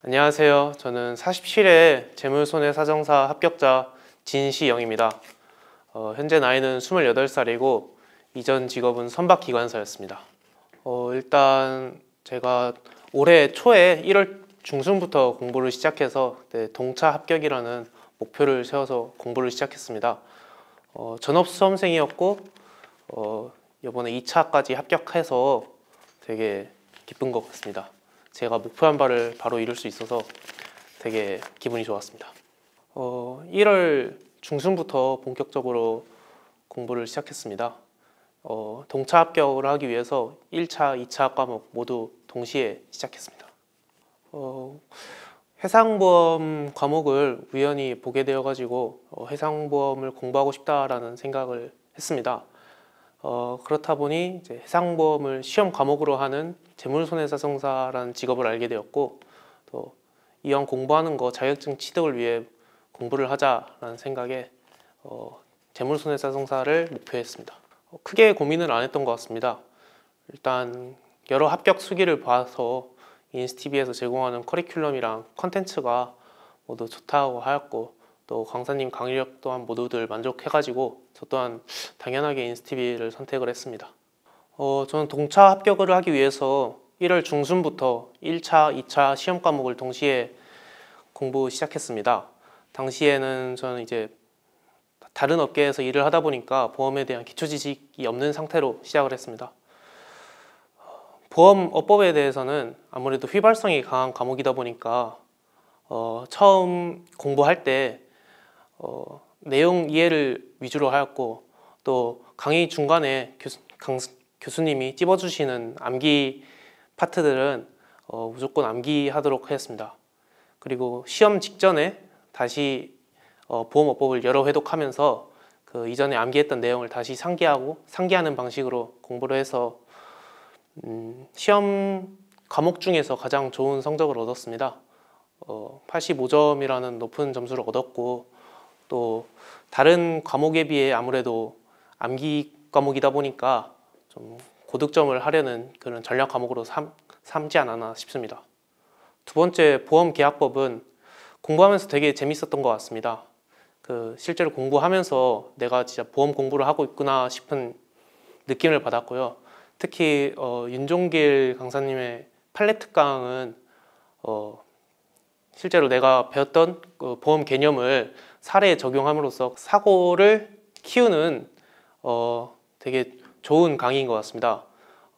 안녕하세요. 저는 47회 재물손해사정사 합격자 진시영입니다. 어, 현재 나이는 28살이고 이전 직업은 선박기관사였습니다. 어, 일단 제가 올해 초에 1월 중순부터 공부를 시작해서 네, 동차 합격이라는 목표를 세워서 공부를 시작했습니다. 어, 전업 수험생이었고 어, 이번에 2차까지 합격해서 되게 기쁜 것 같습니다. 제가 목표한 바를 바로 이룰 수 있어서 되게 기분이 좋았습니다. 어, 1월 중순부터 본격적으로 공부를 시작했습니다. 어, 동차 합격을 하기 위해서 1차, 2차 과목 모두 동시에 시작했습니다. 어, 해상보험 과목을 우연히 보게 되어가지고 어, 해상보험을 공부하고 싶다라는 생각을 했습니다. 어, 그렇다 보니 이제 해상보험을 시험 과목으로 하는 재물손해사성사라는 직업을 알게 되었고 또 이왕 공부하는 거 자격증 취득을 위해 공부를 하자라는 생각에 어, 재물손해사성사를 목표했습니다. 어, 크게 고민을안 했던 것 같습니다. 일단 여러 합격 수기를 봐서 인스티비에서 제공하는 커리큘럼이랑 컨텐츠가 모두 좋다고 하였고 또 강사님 강의력 또한 모두들 만족해가지고 저 또한 당연하게 인스티비를 선택을 했습니다. 어, 저는 동차 합격을 하기 위해서 1월 중순부터 1차, 2차 시험 과목을 동시에 공부 시작했습니다. 당시에는 저는 이제 다른 업계에서 일을 하다 보니까 보험에 대한 기초 지식이 없는 상태로 시작을 했습니다. 보험 어법에 대해서는 아무래도 휘발성이 강한 과목이다 보니까 어, 처음 공부할 때 어, 내용 이해를 위주로 하였고 또 강의 중간에 교수, 강, 교수님이 찝어주시는 암기 파트들은 어, 무조건 암기하도록 했습니다. 그리고 시험 직전에 다시 어, 보험어법을 여러 회독하면서 그 이전에 암기했던 내용을 다시 상기하고 상기하는 방식으로 공부를 해서 음, 시험 과목 중에서 가장 좋은 성적을 얻었습니다. 어, 85점이라는 높은 점수를 얻었고 또 다른 과목에 비해 아무래도 암기 과목이다 보니까 좀 고득점을 하려는 그런 전략 과목으로 삼, 삼지 않았나 싶습니다. 두 번째 보험 계약법은 공부하면서 되게 재밌었던 것 같습니다. 그 실제로 공부하면서 내가 진짜 보험 공부를 하고 있구나 싶은 느낌을 받았고요. 특히 어, 윤종길 강사님의 팔레트 강은 어, 실제로 내가 배웠던 그 보험 개념을 사례에 적용함으로써 사고를 키우는 어, 되게 좋은 강의인 것 같습니다.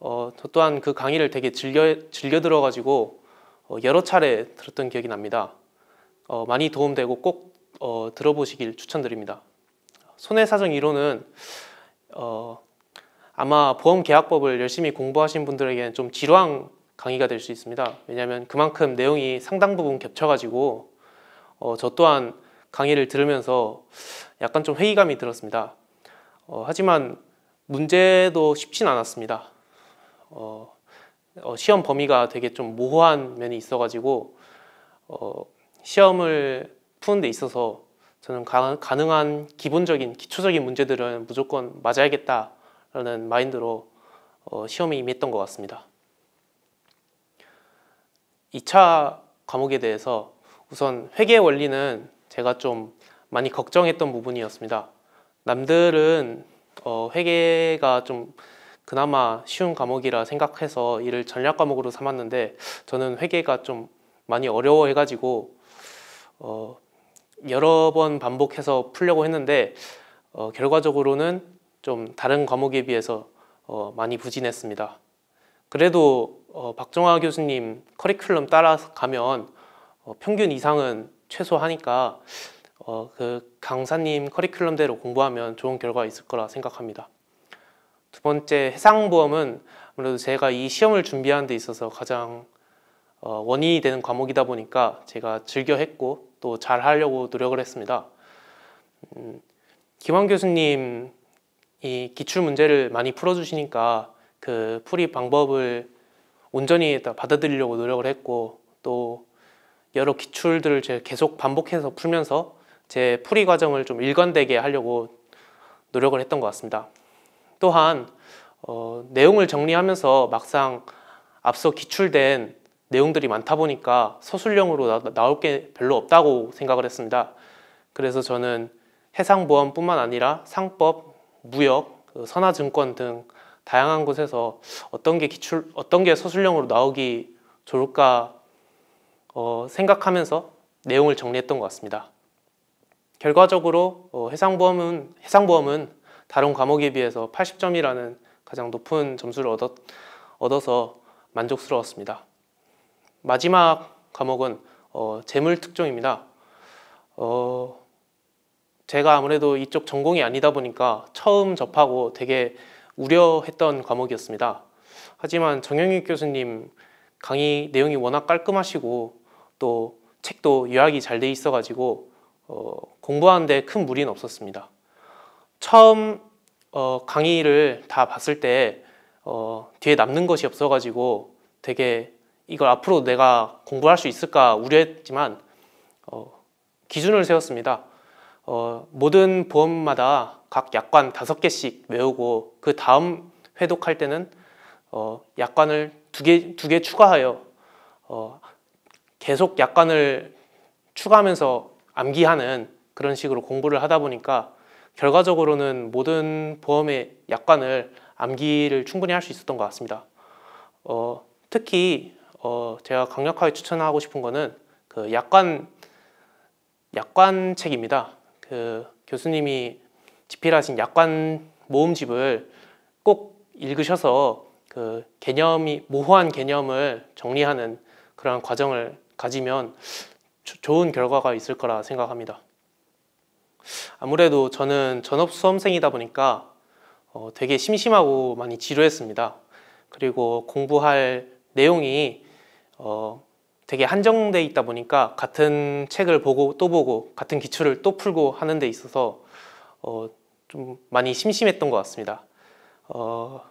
어, 저 또한 그 강의를 되게 즐겨, 즐겨 들어가지고 어, 여러 차례 들었던 기억이 납니다. 어, 많이 도움되고 꼭 어, 들어보시길 추천드립니다. 손해사정 이론은 어, 아마 보험계약법을 열심히 공부하신 분들에게는 좀 지루한 강의가 될 수 있습니다. 왜냐하면 그만큼 내용이 상당 부분 겹쳐가지고 어, 저 또한 강의를 들으면서 약간 좀 회의감이 들었습니다. 어, 하지만 문제도 쉽진 않았습니다. 어, 어, 시험 범위가 되게 좀 모호한 면이 있어가지고 어, 시험을 푸는 데 있어서 저는 가, 가능한 기본적인 기초적인 문제들은 무조건 맞아야겠다라는 마인드로 어, 시험에 임했던 것 같습니다. 2차 과목에 대해서 우선 회계 원리는 제가 좀 많이 걱정했던 부분이었습니다. 남들은 어, 회계가 좀 그나마 쉬운 과목이라 생각해서 이를 전략 과목으로 삼았는데 저는 회계가 좀 많이 어려워해가지고 어, 여러 번 반복해서 풀려고 했는데 어, 결과적으로는 좀 다른 과목에 비해서 어, 많이 부진했습니다. 그래도 어, 박정화 교수님 커리큘럼 따라 가면 어, 평균 이상은 최소하니까 어, 그 강사님 커리큘럼대로 공부하면 좋은 결과가 있을 거라 생각합니다. 두 번째 해상보험은 아무래도 제가 이 시험을 준비하는 데 있어서 가장 어, 원인이 되는 과목이다 보니까 제가 즐겨 했고 또 잘 하려고 노력을 했습니다. 음, 김환 교수님 이 기출 문제를 많이 풀어주시니까 그 풀이 방법을 온전히 다 받아들이려고 노력을 했고 또 여러 기출들을 제가 계속 반복해서 풀면서 제 풀이 과정을 좀 일관되게 하려고 노력을 했던 것 같습니다. 또한 어, 내용을 정리하면서 막상 앞서 기출된 내용들이 많다 보니까 서술형으로 나, 올게 별로 없다고 생각을 했습니다. 그래서 저는 해상보험뿐만 아니라 상법, 무역, 그 선화증권 등 다양한 곳에서 어떤 게 기출, 어떤 게 서술형으로 나오기 좋을까 어, 생각하면서 내용을 정리했던 것 같습니다. 결과적으로 어, 해상보험은, 해상보험은 다른 과목에 비해서 80점이라는 가장 높은 점수를 얻었, 얻어서 만족스러웠습니다. 마지막 과목은 어, 재물특종입니다. 어, 제가 아무래도 이쪽 전공이 아니다 보니까 처음 접하고 되게 우려했던 과목이었습니다. 하지만 정영익 교수님 강의 내용이 워낙 깔끔하시고 또 책도 요약이 잘 돼 있어가지고 어, 공부하는데 큰 무리는 없었습니다. 처음 어, 강의를 다 봤을 때 어, 뒤에 남는 것이 없어가지고 되게 이걸 앞으로 내가 공부할 수 있을까 우려했지만 어, 기준을 세웠습니다. 어, 모든 보험마다 각 약관 다섯 개씩 외우고 그 다음 회독할 때는 어, 약관을 두 개 두 개 추가하여 어, 계속 약관을 추가하면서 암기하는 그런 식으로 공부를 하다 보니까 결과적으로는 모든 보험의 약관을 암기를 충분히 할 수 있었던 것 같습니다. 어, 특히 어, 제가 강력하게 추천하고 싶은 거는 그 약관 약관 책입니다. 그 교수님이 집필하신 약관 모음집을 꼭 읽으셔서 그 개념이 모호한 개념을 정리하는 그런 과정을 가지면 좋은 결과가 있을 거라 생각합니다. 아무래도 저는 전업 수험생이다 보니까 어, 되게 심심하고 많이 지루했습니다. 그리고 공부할 내용이 어, 되게 한정돼 있다 보니까 같은 책을 보고 또 보고 같은 기출을 또 풀고 하는 데 있어서 어, 좀 많이 심심했던 것 같습니다. 어,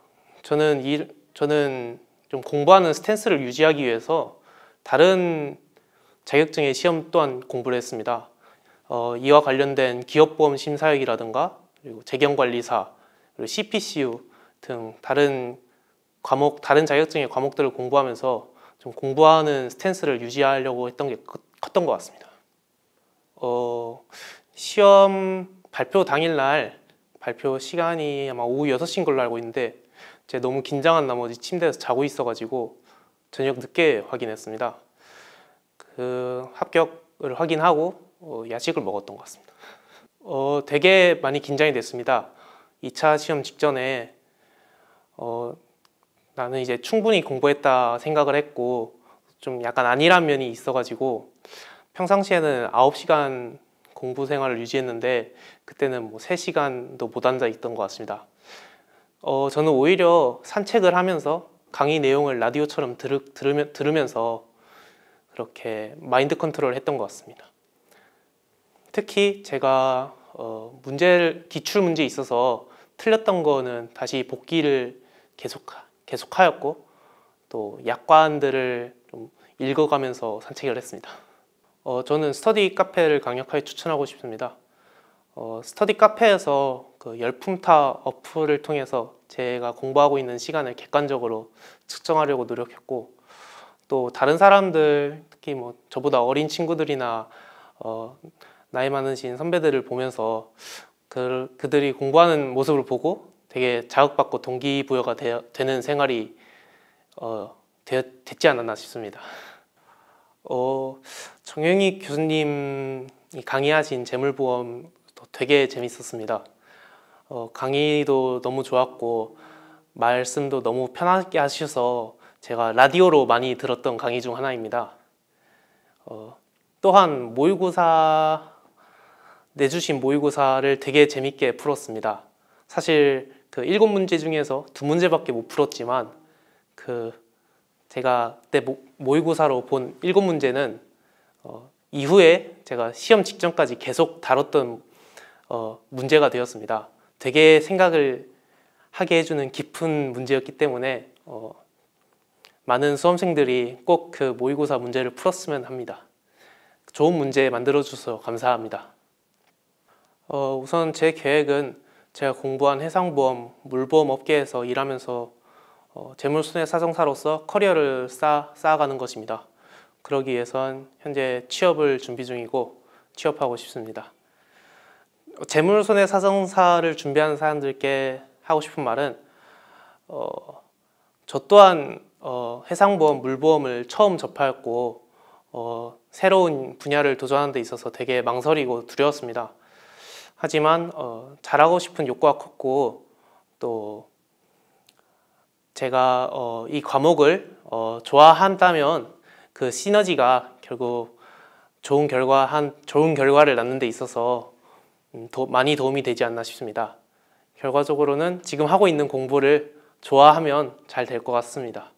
저는 이, 저는 좀 공부하는 스탠스를 유지하기 위해서 다른 자격증의 시험 또한 공부를 했습니다. 어, 이와 관련된 기업보험 심사역이라든가 그리고 재경관리사, 그리고 CPCU 등 다른 과목, 다른 자격증의 과목들을 공부하면서 좀 공부하는 스탠스를 유지하려고 했던 게 컸던 것 같습니다. 어, 시험 발표 당일날 발표 시간이 아마 오후 6시인 걸로 알고 있는데 제가 너무 긴장한 나머지 침대에서 자고 있어가지고 저녁 늦게 확인했습니다. 그 합격을 확인하고 어, 야식을 먹었던 것 같습니다. 어, 되게 많이 긴장이 됐습니다. 2차 시험 직전에 어, 나는 이제 충분히 공부했다 생각을 했고 좀 약간 안일한 면이 있어가지고 평상시에는 9시간 공부 생활을 유지했는데 그때는 뭐 3시간도 못 앉아 있던 것 같습니다. 어, 저는 오히려 산책을 하면서 강의 내용을 라디오처럼 들으, 들으면, 들으면서 그렇게 마인드 컨트롤을 했던 것 같습니다. 특히 제가 어, 문제를 기출 문제 있어서 틀렸던 거는 다시 복기를 계속 계속하였고 또 약관들을 좀 읽어가면서 산책을 했습니다. 어, 저는 스터디 카페를 강력하게 추천하고 싶습니다. 어, 스터디 카페에서 그 열품타 어플을 통해서 제가 공부하고 있는 시간을 객관적으로 측정하려고 노력했고 또 다른 사람들 특히 뭐 저보다 어린 친구들이나 어, 나이 많으신 선배들을 보면서 그, 그들이 공부하는 모습을 보고 되게 자극받고 동기부여가 되, 는 생활이 어, 되, 됐지 않았나 싶습니다. 어, 정영희 교수님이 강의하신 재물보험 되게 재밌었습니다. 어, 강의도 너무 좋았고 말씀도 너무 편하게 하셔서 제가 라디오로 많이 들었던 강의 중 하나입니다. 어, 또한 모의고사 내주신 모의고사를 되게 재밌게 풀었습니다. 사실 그 일곱 문제 중에서 두 문제밖에 못 풀었지만 그 제가 그때 모의고사로 본 일곱 문제는 어, 이후에 제가 시험 직전까지 계속 다뤘던 어, 문제가 되었습니다. 되게 생각을 하게 해주는 깊은 문제였기 때문에 어, 많은 수험생들이 꼭 그 모의고사 문제를 풀었으면 합니다. 좋은 문제 만들어주셔서 감사합니다. 어, 우선 제 계획은 제가 공부한 해상보험, 물보험 업계에서 일하면서 어, 재물손해사정사로서 커리어를 쌓아, 쌓아가는 것입니다. 그러기 위해선 현재 취업을 준비 중이고 취업하고 싶습니다. 재물손해 사정사를 준비하는 사람들께 하고 싶은 말은 어, 저 또한 어, 해상보험, 물보험을 처음 접하였고 어, 새로운 분야를 도전하는 데 있어서 되게 망설이고 두려웠습니다. 하지만 어, 잘하고 싶은 욕구가 컸고 또 제가 어, 이 과목을 어, 좋아한다면 그 시너지가 결국 좋은 결과 한 좋은 결과를 낳는 데 있어서 도, 음, 많이 도움이 되지 않나 싶습니다. 결과적으로는 지금 하고 있는 공부를 좋아하면 잘 될 것 같습니다.